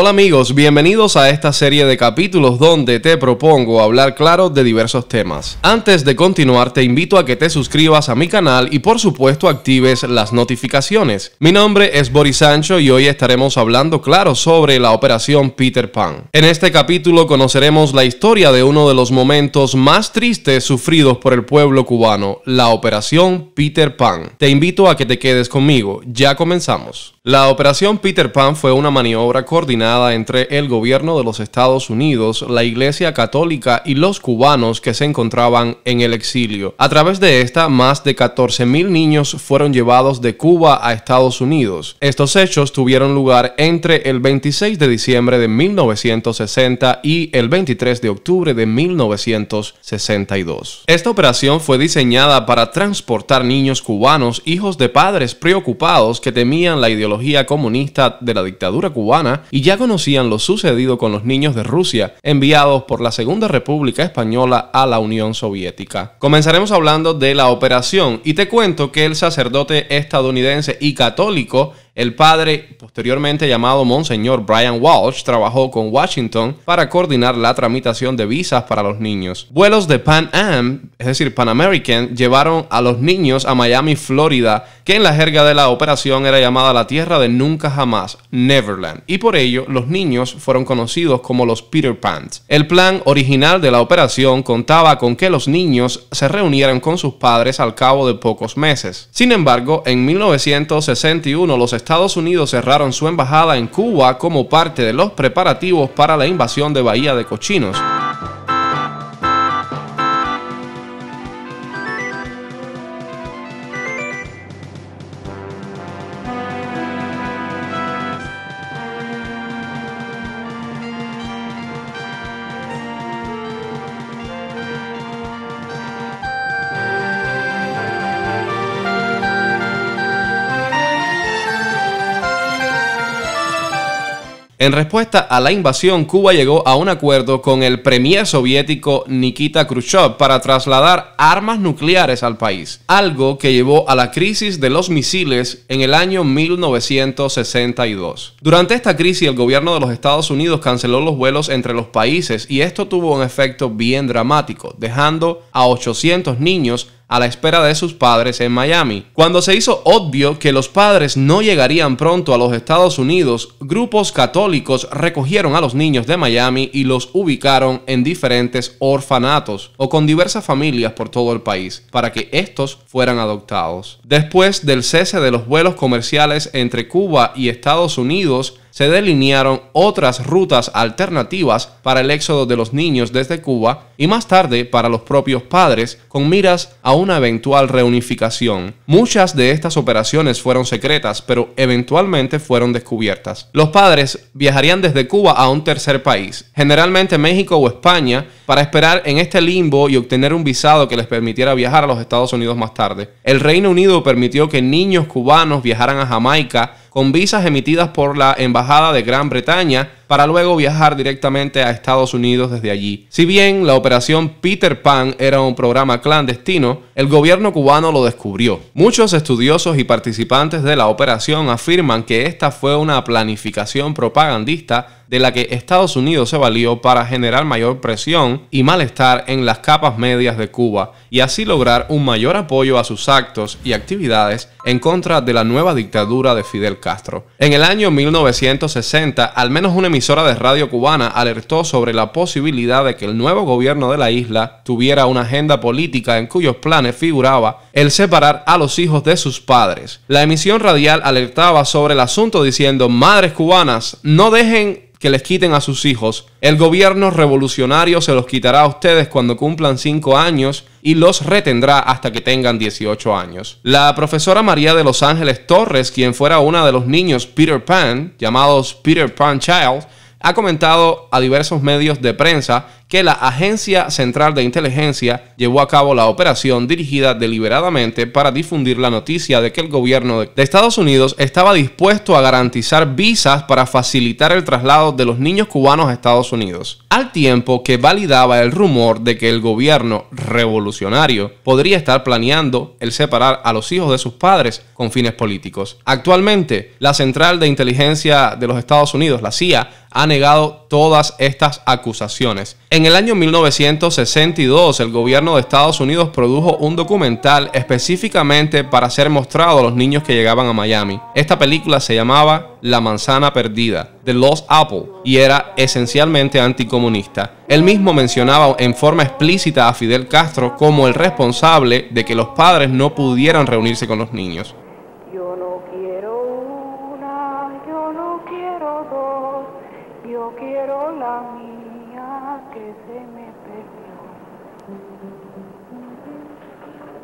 Hola amigos, bienvenidos a esta serie de capítulos donde te propongo hablar claro de diversos temas. Antes de continuar te invito a que te suscribas a mi canal y por supuesto actives las notificaciones. Mi nombre es Boris Sancho y hoy estaremos hablando claro sobre la operación Peter Pan. En este capítulo conoceremos la historia de uno de los momentos más tristes sufridos por el pueblo cubano, la operación Peter Pan. Te invito a que te quedes conmigo, ya comenzamos. La operación Peter Pan fue una maniobra coordinada entre el gobierno de los Estados Unidos, la Iglesia Católica y los cubanos que se encontraban en el exilio. A través de esta, más de 14.000 niños fueron llevados de Cuba a Estados Unidos. Estos hechos tuvieron lugar entre el 26 de diciembre de 1960 y el 23 de octubre de 1962. Esta operación fue diseñada para transportar niños cubanos, hijos de padres preocupados que temían la ideología comunista de la dictadura cubana y ya conocían lo sucedido con los niños de Rusia enviados por la Segunda República Española a la Unión Soviética. Comenzaremos hablando de la operación y te cuento que el sacerdote estadounidense y católico el padre, posteriormente llamado Monseñor Brian Walsh, trabajó con Washington para coordinar la tramitación de visas para los niños. Vuelos de Pan Am, es decir, Pan American, llevaron a los niños a Miami, Florida, que en la jerga de la operación era llamada la tierra de nunca jamás, Neverland, y por ello los niños fueron conocidos como los Peter Pants. El plan original de la operación contaba con que los niños se reunieran con sus padres al cabo de pocos meses. Sin embargo, en 1961 los Estados Unidos cerraron su embajada en Cuba como parte de los preparativos para la invasión de Bahía de Cochinos. En respuesta a la invasión, Cuba llegó a un acuerdo con el premier soviético Nikita Khrushchev para trasladar armas nucleares al país, algo que llevó a la crisis de los misiles en el año 1962. Durante esta crisis, el gobierno de los Estados Unidos canceló los vuelos entre los países y esto tuvo un efecto bien dramático, dejando a 800 niños a la espera de sus padres en Miami. Cuando se hizo obvio que los padres no llegarían pronto a los Estados Unidos, grupos católicos recogieron a los niños de Miami y los ubicaron en diferentes orfanatos o con diversas familias por todo el país para que estos fueran adoptados. Después del cese de los vuelos comerciales entre Cuba y Estados Unidos, se delinearon otras rutas alternativas para el éxodo de los niños desde Cuba y más tarde para los propios padres con miras a una eventual reunificación. Muchas de estas operaciones fueron secretas, pero eventualmente fueron descubiertas. Los padres viajarían desde Cuba a un tercer país, generalmente México o España, para esperar en este limbo y obtener un visado que les permitiera viajar a los Estados Unidos más tarde. El Reino Unido permitió que niños cubanos viajaran a Jamaica con visas emitidas por la Embajada de Gran Bretaña para luego viajar directamente a Estados Unidos desde allí. Si bien la operación Peter Pan era un programa clandestino, el gobierno cubano lo descubrió. Muchos estudiosos y participantes de la operación afirman que esta fue una planificación propagandista de la que Estados Unidos se valió para generar mayor presión y malestar en las capas medias de Cuba y así lograr un mayor apoyo a sus actos y actividades en contra de la nueva dictadura de Fidel Castro. En el año 1960, al menos una emisora de radio cubana alertó sobre la posibilidad de que el nuevo gobierno de la isla tuviera una agenda política en cuyos planes figuraba el separar a los hijos de sus padres. La emisión radial alertaba sobre el asunto diciendo, madres cubanas, no dejen que les quiten a sus hijos. El gobierno revolucionario se los quitará a ustedes cuando cumplan 5 años y los retendrá hasta que tengan 18 años. La profesora María de Los Ángeles Torres, quien fuera una de los niños Peter Pan, llamados Peter Pan Child, ha comentado a diversos medios de prensa que la Agencia Central de Inteligencia llevó a cabo la operación dirigida deliberadamente para difundir la noticia de que el gobierno de Estados Unidos estaba dispuesto a garantizar visas para facilitar el traslado de los niños cubanos a Estados Unidos, al tiempo que validaba el rumor de que el gobierno revolucionario podría estar planeando el separar a los hijos de sus padres con fines políticos. Actualmente, la Central de Inteligencia de los Estados Unidos, la CIA, ha negado todas estas acusaciones. En el año 1962, el gobierno de Estados Unidos produjo un documental específicamente para ser mostrado a los niños que llegaban a Miami. Esta película se llamaba La manzana perdida, The Lost Apple, y era esencialmente anticomunista. Él mismo mencionaba en forma explícita a Fidel Castro como el responsable de que los padres no pudieran reunirse con los niños. Yo no quiero yo no quiero yo quiero la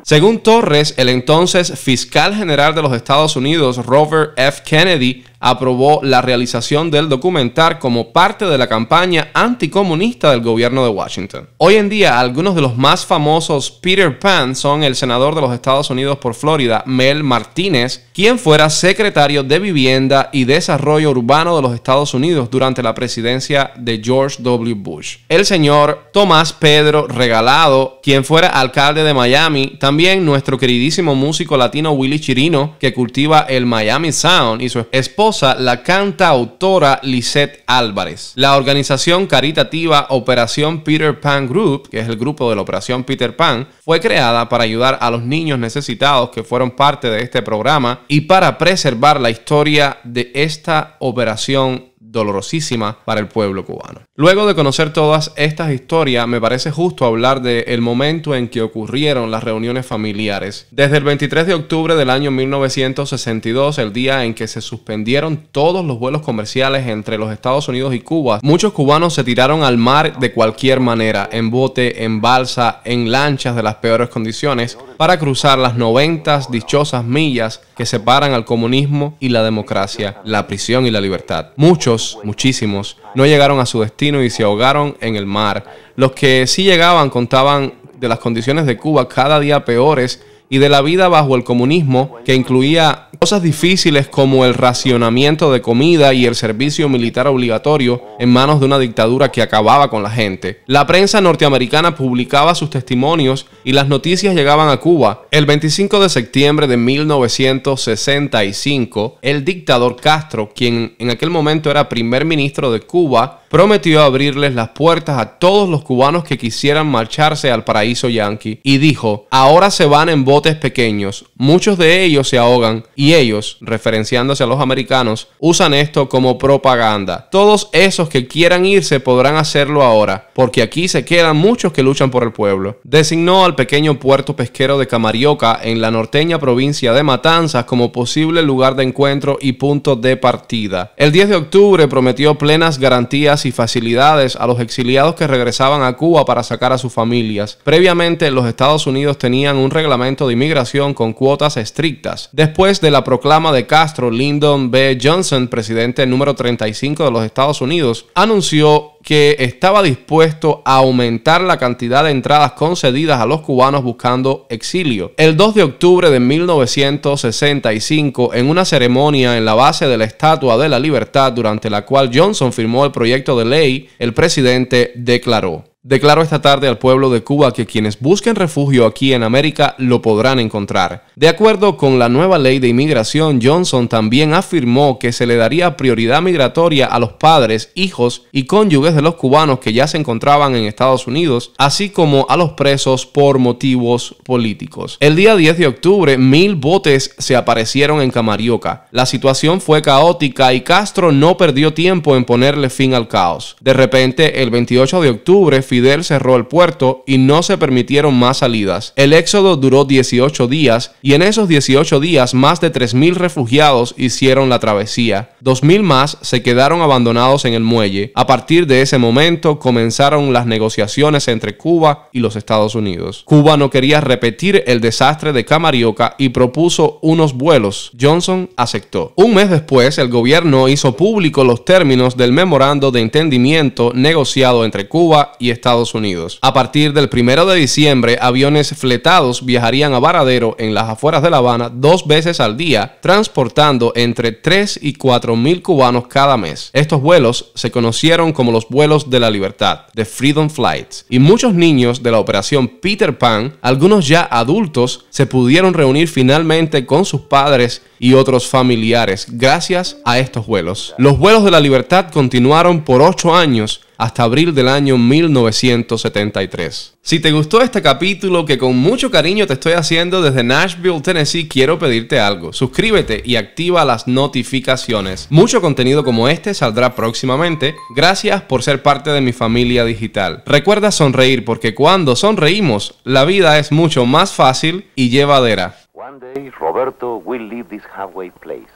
según Torres, el entonces fiscal general de los Estados Unidos, Robert F. Kennedy, aprobó la realización del documental como parte de la campaña anticomunista del gobierno de Washington. Hoy en día, algunos de los más famosos Peter Pan son el senador de los Estados Unidos por Florida, Mel Martínez, quien fuera secretario de Vivienda y Desarrollo Urbano de los Estados Unidos durante la presidencia de George W. Bush. El señor Tomás Pedro Regalado, quien fuera alcalde de Miami, también nuestro queridísimo músico latino Willy Chirino, que cultiva el Miami Sound, y su esposa la canta autora Lisette Álvarez. La organización caritativa Operación Peter Pan Group, que es el grupo de la Operación Peter Pan, fue creada para ayudar a los niños necesitados que fueron parte de este programa y para preservar la historia de esta operación dolorosísima para el pueblo cubano. Luego de conocer todas estas historias, me parece justo hablar del momento en que ocurrieron las reuniones familiares. Desde el 23 de octubre del año 1962, el día en que se suspendieron todos los vuelos comerciales entre los Estados Unidos y Cuba, muchos cubanos se tiraron al mar de cualquier manera, en bote, en balsa, en lanchas de las peores condiciones para cruzar las 90 dichosas millas que separan al comunismo y la democracia, la prisión y la libertad. Muchos, muchísimos, no llegaron a su destino y se ahogaron en el mar. Los que sí llegaban contaban de las condiciones de Cuba cada día peores y de la vida bajo el comunismo, que incluía cosas difíciles como el racionamiento de comida y el servicio militar obligatorio en manos de una dictadura que acababa con la gente. La prensa norteamericana publicaba sus testimonios y las noticias llegaban a Cuba. El 25 de septiembre de 1965, el dictador Castro, quien en aquel momento era primer ministro de Cuba, prometió abrirles las puertas a todos los cubanos que quisieran marcharse al paraíso yanqui y dijo, ahora se van en botes pequeños, muchos de ellos se ahogan y ellos, referenciándose a los americanos, usan esto como propaganda. Todos esos que quieran irse podrán hacerlo ahora, porque aquí se quedan muchos que luchan por el pueblo. Designó al pequeño puerto pesquero de Camarioca en la norteña provincia de Matanzas como posible lugar de encuentro y punto de partida. El 10 de octubre prometió plenas garantías y facilidades a los exiliados que regresaban a Cuba para sacar a sus familias. Previamente, los Estados Unidos tenían un reglamento de inmigración con cuotas estrictas. Después de la proclama de Castro, Lyndon B. Johnson, presidente número 35 de los Estados Unidos, anunció que estaba dispuesto a aumentar la cantidad de entradas concedidas a los cubanos buscando exilio. El 2 de octubre de 1965, en una ceremonia en la base de la Estatua de la Libertad durante la cual Johnson firmó el proyecto de ley, el presidente declaró, declaró esta tarde al pueblo de Cuba que quienes busquen refugio aquí en América lo podrán encontrar. De acuerdo con la nueva ley de inmigración, Johnson también afirmó que se le daría prioridad migratoria a los padres, hijos y cónyuges de los cubanos que ya se encontraban en Estados Unidos, así como a los presos por motivos políticos. El día 10 de octubre, mil botes se aparecieron en Camarioca. La situación fue caótica y Castro no perdió tiempo en ponerle fin al caos. De repente, el 28 de octubre, Fidel cerró el puerto y no se permitieron más salidas. El éxodo duró 18 días y en esos 18 días más de 3.000 refugiados hicieron la travesía. 2.000 más se quedaron abandonados en el muelle. A partir de ese momento comenzaron las negociaciones entre Cuba y los Estados Unidos. Cuba no quería repetir el desastre de Camarioca y propuso unos vuelos. Johnson aceptó. Un mes después, el gobierno hizo público los términos del memorando de entendimiento negociado entre Cuba y Estados Unidos. A partir del 1 de diciembre, aviones fletados viajarían a Varadero en las afueras de La Habana dos veces al día, transportando entre 3 y 4 mil cubanos cada mes. Estos vuelos se conocieron como los vuelos de la libertad, de Freedom Flights, y muchos niños de la operación Peter Pan, algunos ya adultos, se pudieron reunir finalmente con sus padres y otros familiares gracias a estos vuelos. Los vuelos de la libertad continuaron por ocho años hasta abril del año 1973. Si te gustó este capítulo que con mucho cariño te estoy haciendo desde Nashville, Tennessee, quiero pedirte algo. Suscríbete y activa las notificaciones. Mucho contenido como este saldrá próximamente. Gracias por ser parte de mi familia digital. Recuerda sonreír porque cuando sonreímos, la vida es mucho más fácil y llevadera. One day, Roberto will leave this halfway place,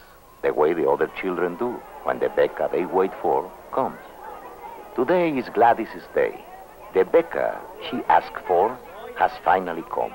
the way the other children do when the Becca they wait for comes. Today is Gladys's day. The Becca she asked for has finally come.